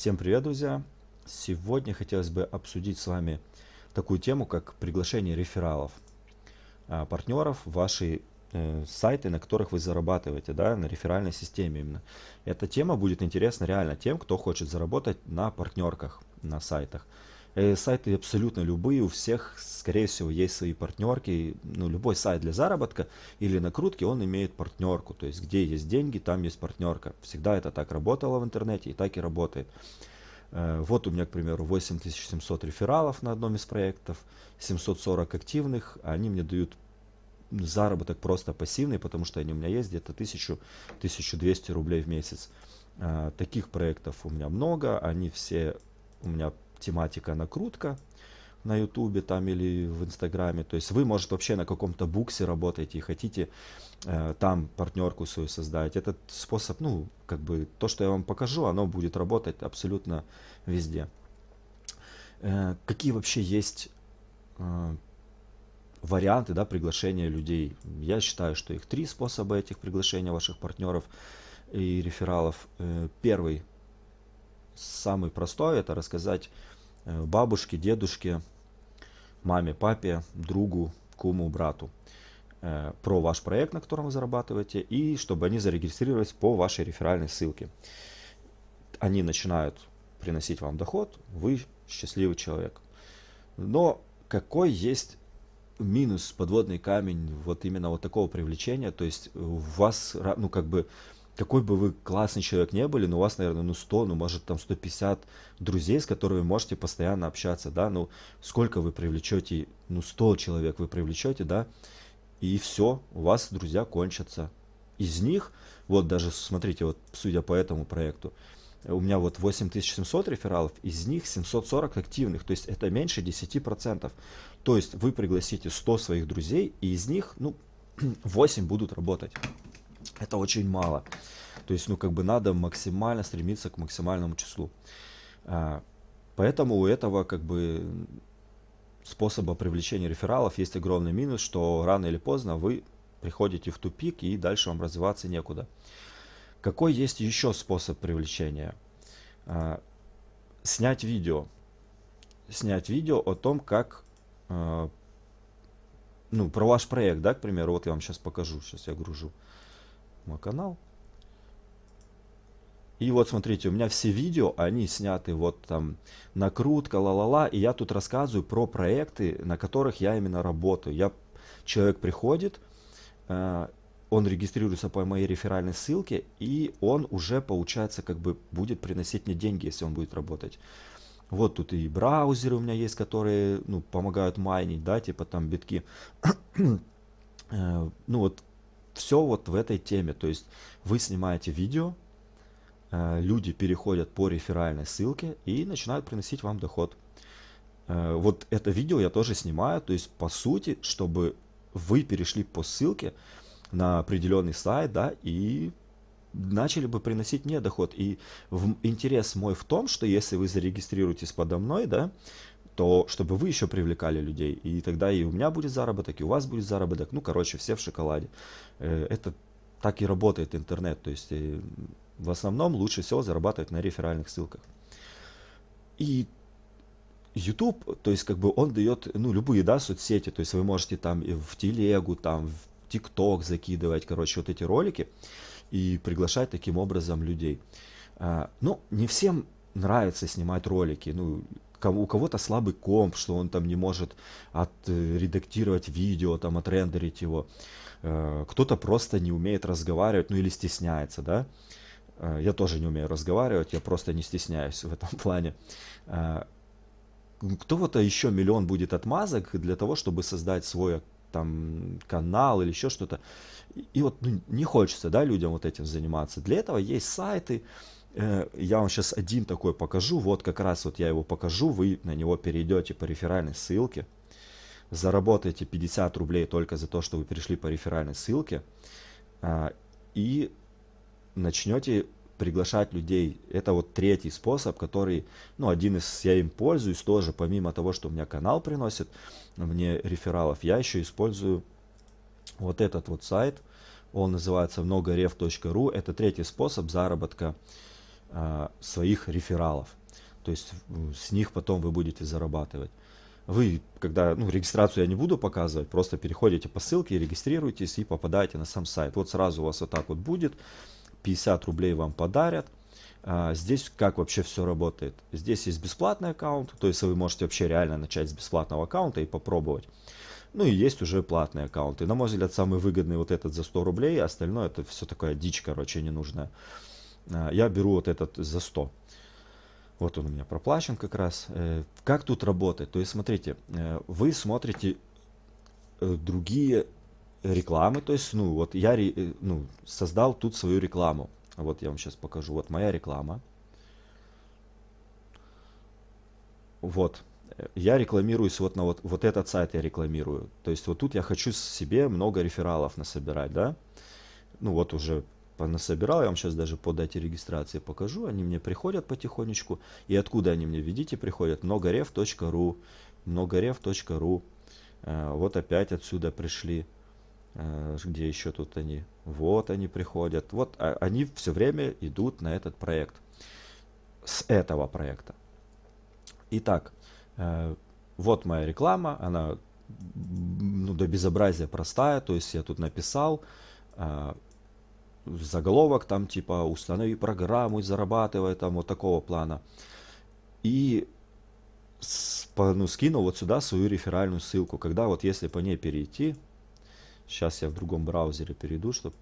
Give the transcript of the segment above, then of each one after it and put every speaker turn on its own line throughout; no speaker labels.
Всем привет, друзья! Сегодня хотелось бы обсудить с вами такую тему, как приглашение рефералов, а, партнеров, ваши э, сайты, на которых вы зарабатываете, да, на реферальной системе именно. Эта тема будет интересна реально тем, кто хочет заработать на партнерках, на сайтах. Э, сайты абсолютно любые, у всех, скорее всего, есть свои партнерки. Ну, любой сайт для заработка или накрутки, он имеет партнерку. То есть, где есть деньги, там есть партнерка. Всегда это так работало в интернете и так и работает. Э, вот у меня, к примеру, 8700 рефералов на одном из проектов, 740 активных, они мне дают заработок просто пассивный, потому что они у меня есть где-то 1000-1200 рублей в месяц. Э, таких проектов у меня много, они все у меня тематика накрутка на ютубе там или в инстаграме. То есть вы, может, вообще на каком-то буксе работаете и хотите э, там партнерку свою создать. Этот способ, ну, как бы то, что я вам покажу, оно будет работать абсолютно везде. Э, какие вообще есть э, варианты да, приглашения людей? Я считаю, что их три способа этих приглашения ваших партнеров и рефералов. Э, первый – самый простой – это рассказать э, бабушке, дедушке, маме, папе, другу, куму, брату э, про ваш проект, на котором вы зарабатываете, и чтобы они зарегистрировались по вашей реферальной ссылке. Они начинают приносить вам доход, вы счастливый человек. Но какой есть минус, подводный камень вот именно вот такого привлечения? То есть у вас, ну как бы, какой бы вы классный человек не были, но у вас, наверное, ну 100, ну может там 150 друзей, с которыми вы можете постоянно общаться, да, ну сколько вы привлечете, ну 100 человек вы привлечете, да, и все, у вас друзья кончатся. Из них, вот даже, смотрите, вот судя по этому проекту, у меня вот 8700 рефералов, из них 740 активных, то есть это меньше 10%. То есть вы пригласите 100 своих друзей, и из них, ну, 8 будут работать. Это очень мало. То есть, ну, как бы надо максимально стремиться к максимальному числу. А, поэтому у этого, как бы, способа привлечения рефералов есть огромный минус, что рано или поздно вы приходите в тупик и дальше вам развиваться некуда. Какой есть еще способ привлечения? А, снять видео. Снять видео о том, как а, ну, про ваш проект, да, к примеру, вот я вам сейчас покажу, сейчас я гружу мой канал. И вот смотрите, у меня все видео, они сняты вот там накрутка, ла-ла-ла. И я тут рассказываю про проекты, на которых я именно работаю. Я, человек приходит, э, он регистрируется по моей реферальной ссылке, и он уже, получается, как бы будет приносить мне деньги, если он будет работать. Вот тут и браузеры у меня есть, которые ну, помогают майнить, да, типа там битки. Э, ну вот все вот в этой теме. То есть вы снимаете видео, э, люди переходят по реферальной ссылке и начинают приносить вам доход. Э, вот это видео я тоже снимаю, то есть по сути, чтобы вы перешли по ссылке на определенный сайт, да, и начали бы приносить мне доход. И в, интерес мой в том, что если вы зарегистрируетесь подо мной, да, то чтобы вы еще привлекали людей, и тогда и у меня будет заработок, и у вас будет заработок, ну, короче, все в шоколаде. Э, это так и работает интернет, то есть э, в основном лучше всего зарабатывать на реферальных ссылках. И YouTube, то есть как бы он дает, ну, любые, да, соцсети, то есть вы можете там в телегу, там в TikTok закидывать, короче, вот эти ролики и приглашать таким образом людей. А, ну, не всем нравится снимать ролики. Ну, у кого-то слабый комп, что он там не может отредактировать э, видео, там отрендерить его. Э, кто-то просто не умеет разговаривать, ну или стесняется, да. Э, я тоже не умею разговаривать, я просто не стесняюсь в этом плане. Кто-то еще миллион будет отмазок для того, чтобы создать свой там канал или еще что-то. И, вот ну, не хочется, да, людям вот этим заниматься. Для этого есть сайты, Э, я вам сейчас один такой покажу. Вот как раз вот я его покажу. Вы на него перейдете по реферальной ссылке. Заработаете 50 рублей только за то, что вы перешли по реферальной ссылке. А, и начнете приглашать людей. Это вот третий способ, который, ну, один из, я им пользуюсь тоже, помимо того, что у меня канал приносит мне рефералов, я еще использую вот этот вот сайт, он называется многорев.ру, это третий способ заработка а, своих рефералов. То есть с них потом вы будете зарабатывать. Вы, когда, ну, регистрацию я не буду показывать, просто переходите по ссылке, регистрируйтесь и попадаете на сам сайт. Вот сразу у вас вот так вот будет, 50 рублей вам подарят. А здесь как вообще все работает? Здесь есть бесплатный аккаунт, то есть вы можете вообще реально начать с бесплатного аккаунта и попробовать. Ну и есть уже платные аккаунты. На мой взгляд, самый выгодный вот этот за 100 рублей, а остальное это все такая дичь, короче, ненужная. нужная. А, я беру вот этот за 100. Вот он у меня проплачен как раз. Э, как тут работает? То есть, смотрите, э, вы смотрите э, другие рекламы, то есть, ну, вот я ну, создал тут свою рекламу. Вот я вам сейчас покажу. Вот моя реклама. Вот. Я рекламируюсь вот на вот, вот этот сайт я рекламирую. То есть вот тут я хочу себе много рефералов насобирать, да? Ну вот уже понасобирал. Я вам сейчас даже по дате регистрации покажу. Они мне приходят потихонечку. И откуда они мне, видите, приходят? Многорев.ру, многорев.ру. Э, вот опять отсюда пришли. Э, где еще тут они? Вот они приходят. Вот а, они все время идут на этот проект. С этого проекта. Итак, э, вот моя реклама. Она ну, до безобразия простая. То есть я тут написал заголовок там типа «Установи программу и зарабатывай», там вот такого плана. И ну, скинул вот сюда свою реферальную ссылку, когда вот если по ней перейти, сейчас я в другом браузере перейду, чтобы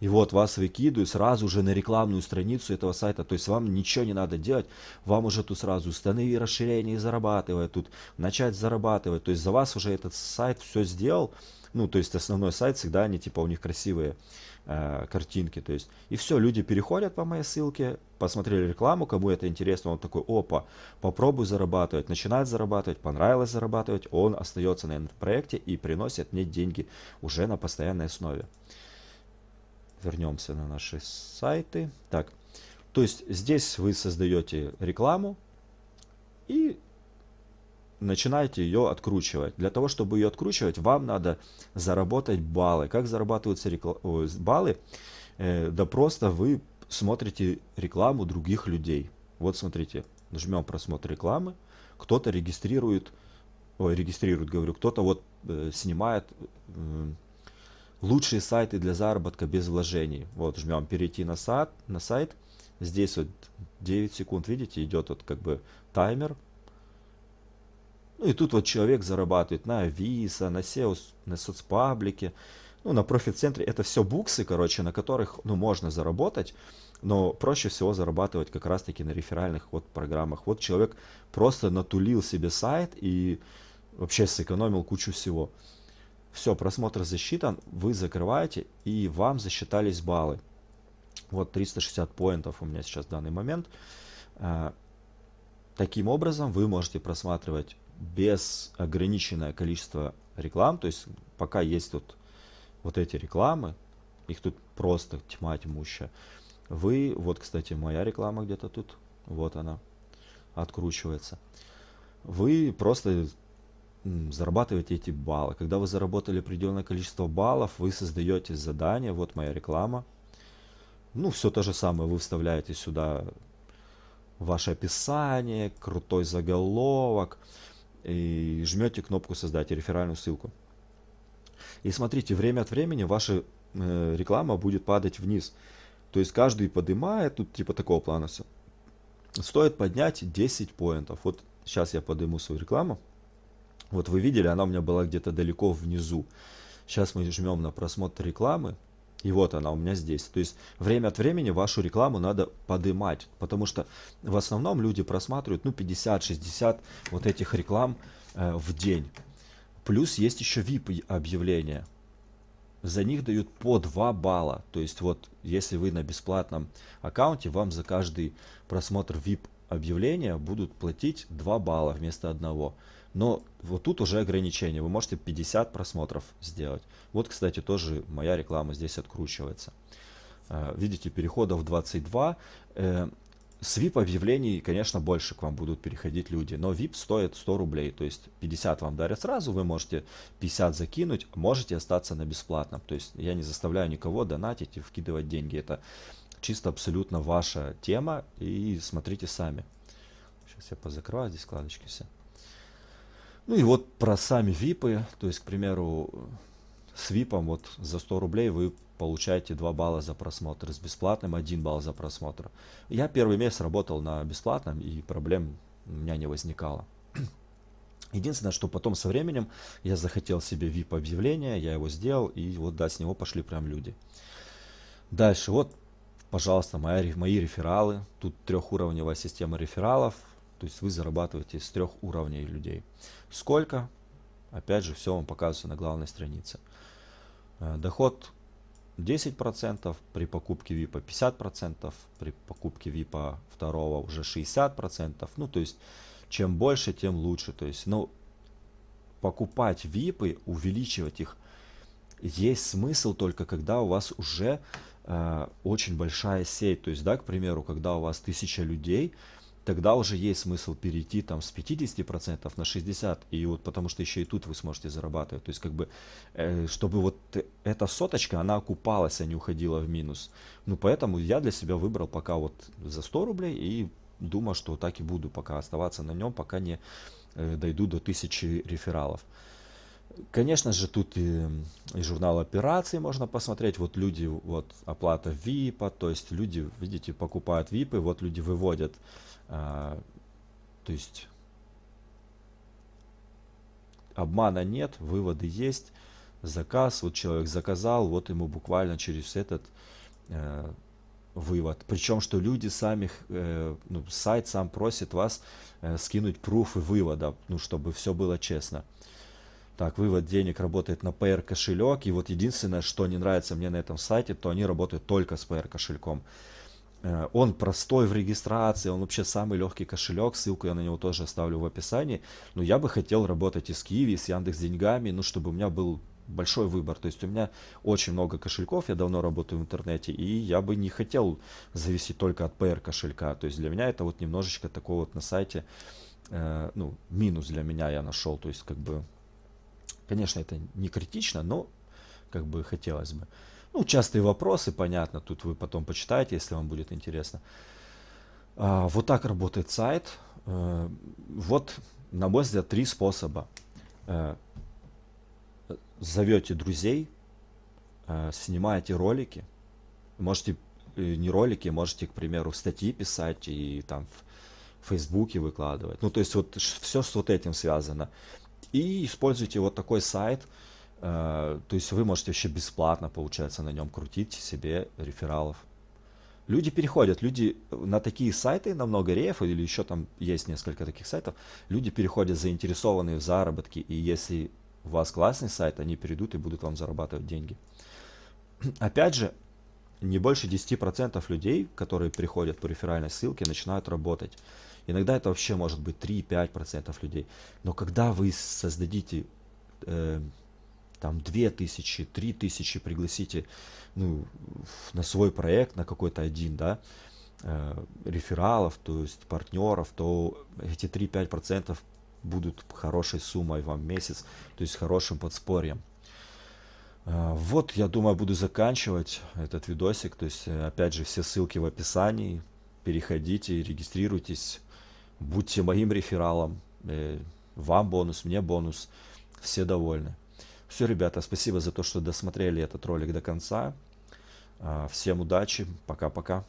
И вот вас выкидывают сразу же на рекламную страницу этого сайта. То есть вам ничего не надо делать. Вам уже тут сразу установи расширение и зарабатывай тут. Начать зарабатывать. То есть за вас уже этот сайт все сделал. Ну, то есть основной сайт всегда они типа у них красивые э, картинки. То есть и все, люди переходят по моей ссылке, посмотрели рекламу, кому это интересно, он такой, опа, попробуй зарабатывать, начинает зарабатывать, понравилось зарабатывать, он остается на этом проекте и приносит мне деньги уже на постоянной основе вернемся на наши сайты. Так, то есть здесь вы создаете рекламу и начинаете ее откручивать. Для того, чтобы ее откручивать, вам надо заработать баллы. Как зарабатываются баллы? Э, да просто вы смотрите рекламу других людей. Вот смотрите, нажмем просмотр рекламы. Кто-то регистрирует, ой, регистрирует, говорю, кто-то вот э, снимает Лучшие сайты для заработка без вложений. Вот жмем перейти на сайт. На сайт. Здесь вот 9 секунд, видите, идет вот как бы таймер. Ну и тут вот человек зарабатывает на Visa, на SEO, на соцпаблике, ну на профит-центре. Это все буксы, короче, на которых, ну, можно заработать, но проще всего зарабатывать как раз-таки на реферальных вот программах. Вот человек просто натулил себе сайт и вообще сэкономил кучу всего. Все, просмотр засчитан, вы закрываете, и вам засчитались баллы. Вот 360 поинтов у меня сейчас в данный момент. А, таким образом, вы можете просматривать без ограниченное количество реклам. То есть, пока есть тут вот эти рекламы, их тут просто тьма тьмущая. Вы, вот, кстати, моя реклама где-то тут, вот она, откручивается. Вы просто зарабатываете эти баллы. Когда вы заработали определенное количество баллов, вы создаете задание, вот моя реклама. Ну, все то же самое, вы вставляете сюда ваше описание, крутой заголовок, и жмете кнопку «Создать» реферальную ссылку. И смотрите, время от времени ваша э, реклама будет падать вниз. То есть каждый поднимает, тут ну, типа такого плана все. Стоит поднять 10 поинтов. Вот сейчас я подниму свою рекламу. Вот вы видели, она у меня была где-то далеко внизу. Сейчас мы жмем на просмотр рекламы, и вот она у меня здесь. То есть время от времени вашу рекламу надо подымать, потому что в основном люди просматривают ну 50-60 вот этих реклам э, в день. Плюс есть еще VIP объявления. За них дают по 2 балла. То есть вот если вы на бесплатном аккаунте, вам за каждый просмотр VIP объявления будут платить 2 балла вместо одного. Но вот тут уже ограничение. Вы можете 50 просмотров сделать. Вот, кстати, тоже моя реклама здесь откручивается. Э, видите, переходов 22. Э, с VIP объявлений, конечно, больше к вам будут переходить люди, но VIP стоит 100 рублей, то есть 50 вам дарят сразу, вы можете 50 закинуть, можете остаться на бесплатном. То есть я не заставляю никого донатить и вкидывать деньги, это чисто абсолютно ваша тема и смотрите сами. Сейчас я позакрываю здесь вкладочки все. Ну и вот про сами випы, то есть, к примеру, с випом вот за 100 рублей вы получаете 2 балла за просмотр, с бесплатным 1 балл за просмотр. Я первый месяц работал на бесплатном, и проблем у меня не возникало. Единственное, что потом со временем я захотел себе VIP объявление, я его сделал, и вот да, с него пошли прям люди. Дальше, вот, пожалуйста, мои, мои рефералы. Тут трехуровневая система рефералов. То есть вы зарабатываете с трех уровней людей. Сколько? Опять же, все вам показывается на главной странице. Э, доход 10% при покупке VIP 50%, при покупке VIP второго уже 60%. Ну, то есть, чем больше, тем лучше. То есть, ну, покупать VIP, увеличивать их, есть смысл только когда у вас уже э, очень большая сеть. То есть, да, к примеру, когда у вас тысяча людей, тогда уже есть смысл перейти там с 50% на 60%, и вот потому что еще и тут вы сможете зарабатывать. То есть как бы, э, чтобы вот эта соточка, она окупалась, а не уходила в минус. Ну поэтому я для себя выбрал пока вот за 100 рублей и думаю, что так и буду пока оставаться на нем, пока не э, дойду до 1000 рефералов. Конечно же, тут и, и журнал операций можно посмотреть. Вот люди, вот оплата VIP, то есть люди, видите, покупают VIP, вот люди выводят, а, то есть обмана нет, выводы есть, заказ, вот человек заказал, вот ему буквально через этот э, вывод. Причем, что люди сами, э, ну, сайт сам просит вас э, скинуть пруфы вывода, ну, чтобы все было честно. Так, вывод денег работает на PR кошелек. И вот единственное, что не нравится мне на этом сайте, то они работают только с PR кошельком. Э, он простой в регистрации, он вообще самый легкий кошелек, ссылку я на него тоже оставлю в описании. Но я бы хотел работать и с Киеви, и с Яндекс деньгами, ну чтобы у меня был большой выбор. То есть у меня очень много кошельков, я давно работаю в интернете, и я бы не хотел зависеть только от PR кошелька. То есть для меня это вот немножечко такого вот на сайте, э, ну, минус для меня я нашел. То есть как бы Конечно, это не критично, но как бы хотелось бы. Ну, частые вопросы, понятно, тут вы потом почитаете, если вам будет интересно. А, вот так работает сайт. А, вот, на мой взгляд, три способа. А, зовете друзей, э, снимаете ролики. Можете не ролики, можете, к примеру, статьи писать и там в Фейсбуке выкладывать. Ну, то есть вот все с вот этим связано. И используйте вот такой сайт, э, то есть вы можете вообще бесплатно, получается, на нем крутить себе рефералов. Люди переходят, люди э, на такие сайты, на много реев или еще там есть несколько таких сайтов, люди переходят заинтересованные в заработке, и если у вас классный сайт, они перейдут и будут вам зарабатывать деньги. Опять же, не больше 10% людей, которые приходят по реферальной ссылке, начинают работать. Иногда это вообще может быть 3-5% людей. Но когда вы создадите э, там 2000, 3000, пригласите ну, на свой проект, на какой-то один, да, э, рефералов, то есть партнеров, то эти 3-5% будут хорошей суммой вам месяц, то есть хорошим подспорьем. Э, вот, я думаю, буду заканчивать этот видосик. То есть, э, опять же, все ссылки в описании. Переходите, регистрируйтесь будьте моим рефералом, э, вам бонус, мне бонус, все довольны. Все, ребята, спасибо за то, что досмотрели этот ролик до конца. А, всем удачи, пока-пока.